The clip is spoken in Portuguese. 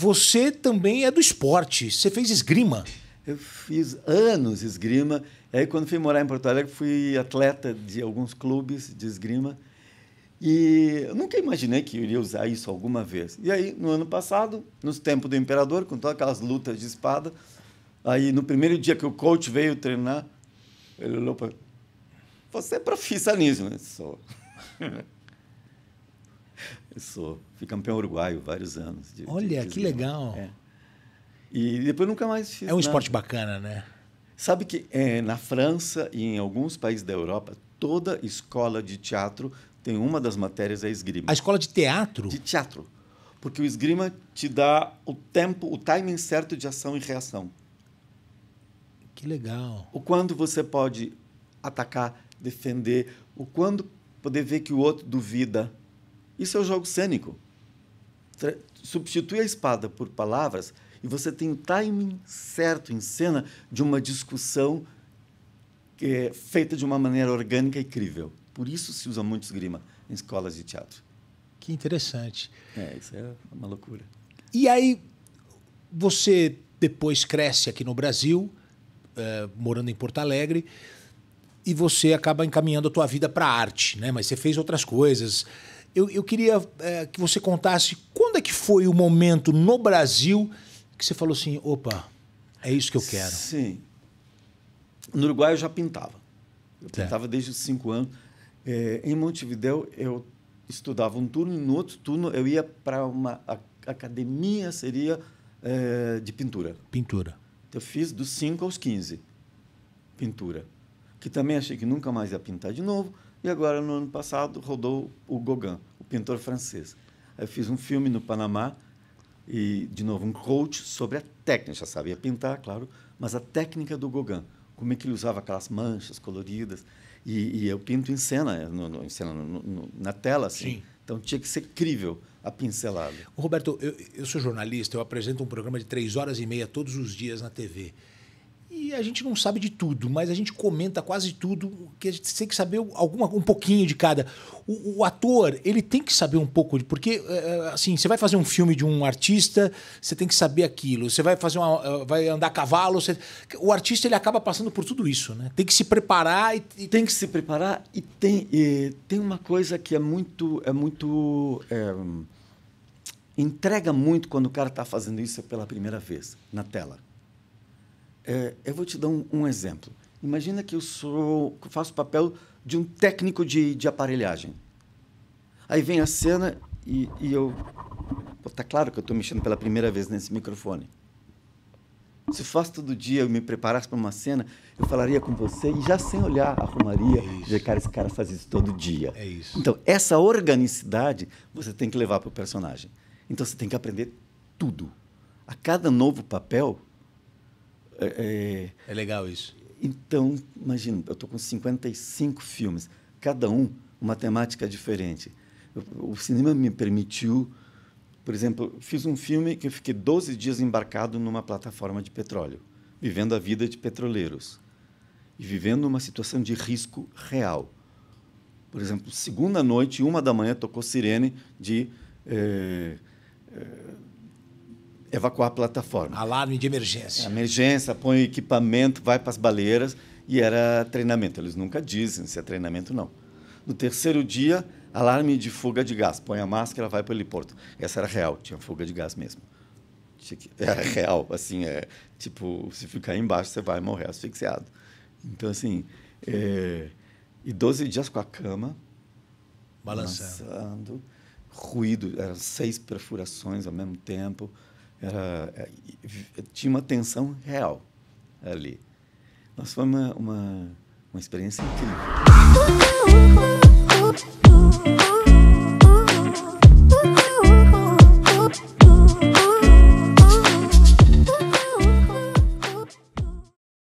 Você também é do esporte. Você fez esgrima. Eu fiz anos esgrima. Aí, quando fui morar em Porto Alegre, fui atleta de alguns clubes de esgrima. E eu nunca imaginei que eu iria usar isso alguma vez. E aí, no ano passado, nos tempos do imperador, com todas aquelas lutas de espada, aí no primeiro dia que o coach veio treinar, ele olhou para Você é profissionalismo, né? Sou. Eu sou. Fui campeão uruguaio vários anos. De, Olha, de que legal. É. E depois nunca mais fiz. É um nada. esporte bacana, né? Sabe que é, na França e em alguns países da Europa, toda escola de teatro tem uma das matérias é esgrima. A escola de teatro? De teatro. Porque o esgrima te dá o tempo, o timing certo de ação e reação. Que legal. O quando você pode atacar, defender, o quando poder ver que o outro duvida, isso é o jogo cênico. substitui a espada por palavras e você tem o timing certo em cena de uma discussão é, feita de uma maneira orgânica e crível. Por isso se usa muito esgrima em escolas de teatro. Que interessante. É, isso é uma loucura. E aí, você depois cresce aqui no Brasil, é, morando em Porto Alegre, e você acaba encaminhando a tua vida para a arte, né? Mas você fez outras coisas. Eu, eu queria é, que você contasse quando é que foi o momento no Brasil que você falou assim: opa, é isso que eu quero. Sim. No Uruguai eu já pintava. Eu certo. pintava desde os cinco anos. É, em Montevideo eu estudava um turno e no outro turno eu ia para uma academia, seria é, de pintura. Pintura. Eu fiz dos 5 aos 15, pintura que também achei que nunca mais ia pintar de novo, e agora, no ano passado, rodou o Gauguin, o pintor francês. Eu fiz um filme no Panamá, e, de novo, um coach sobre a técnica. Já sabia pintar, claro, mas a técnica do Gauguin, como é que ele usava aquelas manchas coloridas. E, e eu pinto em cena, eh, no, no, em cena no, na tela, assim. Sim. Então tinha que ser crível a pincelada. Roberto, eu, eu, sou jornalista, eu apresento um programa de três horas e meia todos os dias na TV a gente não sabe de tudo, mas a gente comenta quase tudo, que a gente tem que saber alguma, um pouquinho de cada. O, o ator, ele tem que saber um pouco, de, porque, eh, eh, assim, você vai fazer um filme de um artista, você tem que saber aquilo. Você vai fazer uma, eh, vai andar a cavalo, você... o artista, ele acaba passando por tudo isso, né? Tem que se preparar e... Tem que se preparar e tem, e tem uma coisa que é muito... É muito é, entrega muito quando o cara está fazendo isso pela primeira vez na tela é, eu vou te dar um, um, exemplo. Imagina que eu sou, faço o papel de um técnico de, de aparelhagem. Aí vem a cena e, e eu. Pô, tá claro que eu estou mexendo pela primeira vez nesse microfone. Se fosse todo dia eu me preparasse para uma cena, eu falaria com você e já sem olhar arrumaria. É cara, esse cara faz isso todo dia. É isso. Então, essa organicidade você tem que levar para o personagem. Então, você tem que aprender tudo. A cada novo papel, é, é, é legal isso. Então, imagina, eu estou com 55 filmes, cada um uma temática diferente. O cinema me permitiu, por exemplo, fiz um filme que eu fiquei 12 dias embarcado numa plataforma de petróleo, vivendo a vida de petroleiros e vivendo uma situação de risco real. Por exemplo, segunda noite, uma da manhã, tocou sirene de. Eh, evacuar a plataforma. Alarme de emergência. É, emergência, põe equipamento, vai para as baleiras e era treinamento. Eles nunca dizem se é treinamento não. No terceiro dia, alarme de fuga de gás. Põe a máscara, vai para o heliporto. Essa era real, tinha fuga de gás mesmo. Era é, real, assim, é tipo, se ficar embaixo, você vai morrer asfixiado. Então, assim, é, e 12 dias com a cama. Balançando. ruído, eram seis perfurações ao mesmo tempo. Era, é, tinha uma tensão real ali. Mas foi uma, uma, uma experiência incrível.